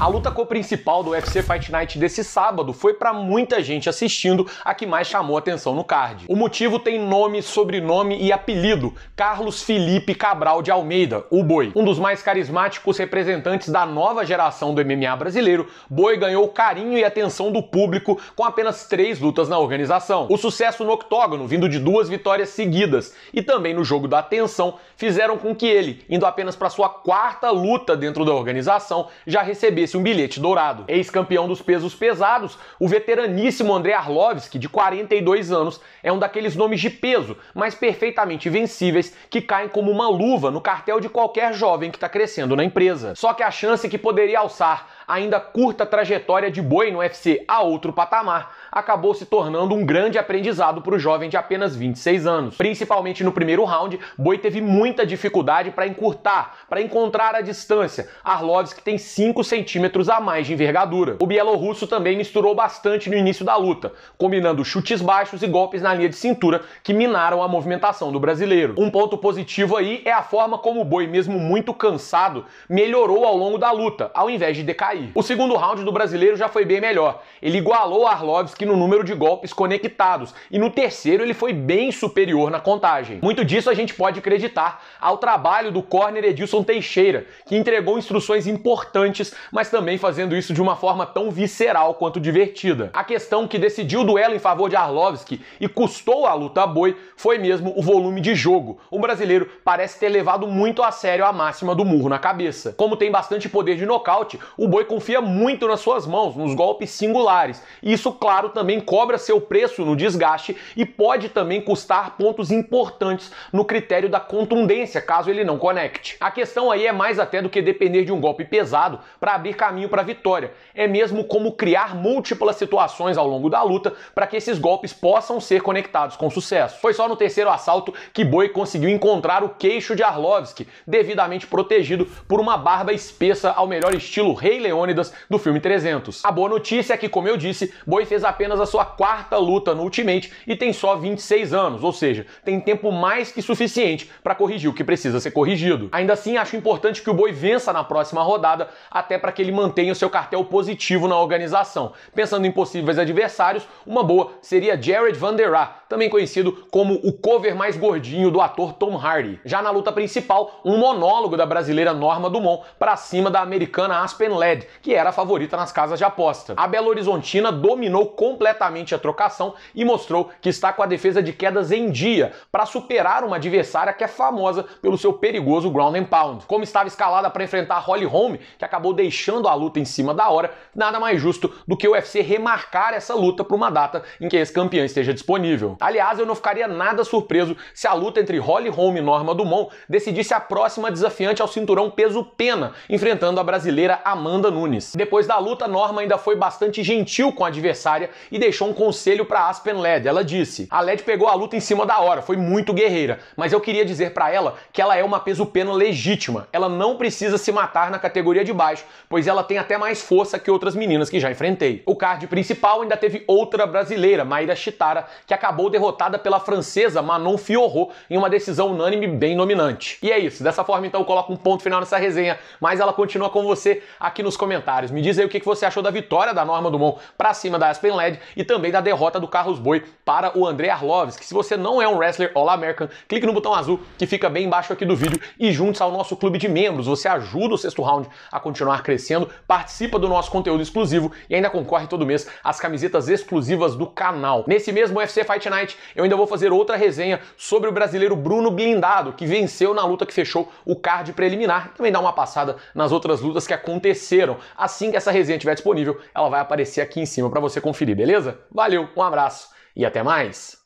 A luta co-principal do UFC Fight Night desse sábado foi para muita gente assistindo a que mais chamou atenção no card. O motivo tem nome, sobrenome e apelido: Carlos Felipe Cabral de Almeida, o Boi. Um dos mais carismáticos representantes da nova geração do MMA brasileiro, Boi ganhou carinho e atenção do público com apenas três lutas na organização. O sucesso no octógono, vindo de duas vitórias seguidas, e também no jogo da atenção, fizeram com que ele, indo apenas para sua quarta luta dentro da organização, já recebesse um bilhete dourado. Ex-campeão dos pesos pesados, o veteraníssimo André Arlovski, de 42 anos, é um daqueles nomes de peso, mas perfeitamente vencíveis, que caem como uma luva no cartel de qualquer jovem que está crescendo na empresa. Só que a chance que poderia alçar ainda curta trajetória de boi no UFC a outro patamar, acabou se tornando um grande aprendizado para o jovem de apenas 26 anos. Principalmente no primeiro round, Boi teve muita dificuldade para encurtar, para encontrar a distância. Arlovski tem 5 centímetros centímetros a mais de envergadura. O bielorrusso também misturou bastante no início da luta, combinando chutes baixos e golpes na linha de cintura que minaram a movimentação do brasileiro. Um ponto positivo aí é a forma como o boi, mesmo muito cansado, melhorou ao longo da luta, ao invés de decair. O segundo round do brasileiro já foi bem melhor. Ele igualou Arlovski no número de golpes conectados e no terceiro ele foi bem superior na contagem. Muito disso a gente pode acreditar ao trabalho do corner Edilson Teixeira, que entregou instruções importantes, mas também fazendo isso de uma forma tão visceral quanto divertida. A questão que decidiu o duelo em favor de Arlovski e custou a luta a boi foi mesmo o volume de jogo. O brasileiro parece ter levado muito a sério a máxima do murro na cabeça. Como tem bastante poder de nocaute, o boi confia muito nas suas mãos, nos golpes singulares. E isso, claro, também cobra seu preço no desgaste e pode também custar pontos importantes no critério da contundência, caso ele não conecte. A questão aí é mais até do que depender de um golpe pesado para abrir caminho para a vitória. É mesmo como criar múltiplas situações ao longo da luta para que esses golpes possam ser conectados com sucesso. Foi só no terceiro assalto que Boi conseguiu encontrar o queixo de Arlovski, devidamente protegido por uma barba espessa ao melhor estilo Rei Leônidas do filme 300. A boa notícia é que, como eu disse, Boi fez apenas a sua quarta luta no Ultimate e tem só 26 anos, ou seja, tem tempo mais que suficiente para corrigir o que precisa ser corrigido. Ainda assim, acho importante que o Boi vença na próxima rodada, até para que ele ele mantenha o seu cartel positivo na organização. Pensando em possíveis adversários, uma boa seria Jared Van Der Ra, também conhecido como o cover mais gordinho do ator Tom Hardy. Já na luta principal, um monólogo da brasileira Norma Dumont para cima da americana Aspen Led, que era a favorita nas casas de aposta. A Belo Horizontina dominou completamente a trocação e mostrou que está com a defesa de quedas em dia para superar uma adversária que é famosa pelo seu perigoso ground and pound. Como estava escalada para enfrentar Holly Holm, que acabou deixando marcando a luta em cima da hora, nada mais justo do que o UFC remarcar essa luta para uma data em que esse campeão esteja disponível. Aliás, eu não ficaria nada surpreso se a luta entre Holly Holm e Norma Dumont decidisse a próxima desafiante ao cinturão peso pena, enfrentando a brasileira Amanda Nunes. Depois da luta, Norma ainda foi bastante gentil com a adversária e deixou um conselho para Aspen Led. Ela disse: "A Led pegou a luta em cima da hora, foi muito guerreira, mas eu queria dizer para ela que ela é uma peso pena legítima. Ela não precisa se matar na categoria de baixo, pois pois ela tem até mais força que outras meninas que já enfrentei. O card principal ainda teve outra brasileira, Maíra Chitara, que acabou derrotada pela francesa Manon Fiorro em uma decisão unânime bem dominante. E é isso, dessa forma então eu coloco um ponto final nessa resenha, mas ela continua com você aqui nos comentários. Me diz aí o que você achou da vitória da Norma Dumont para cima da Aspen Led e também da derrota do Carlos Boi para o André Arlovski. Se você não é um wrestler All American, clique no botão azul que fica bem embaixo aqui do vídeo e junte-se ao nosso clube de membros. Você ajuda o sexto round a continuar crescendo acontecendo, participa do nosso conteúdo exclusivo e ainda concorre todo mês às camisetas exclusivas do canal. Nesse mesmo UFC Fight Night, eu ainda vou fazer outra resenha sobre o brasileiro Bruno Blindado, que venceu na luta que fechou o card preliminar. Também dá uma passada nas outras lutas que aconteceram. Assim que essa resenha estiver disponível, ela vai aparecer aqui em cima para você conferir, beleza? Valeu, um abraço e até mais!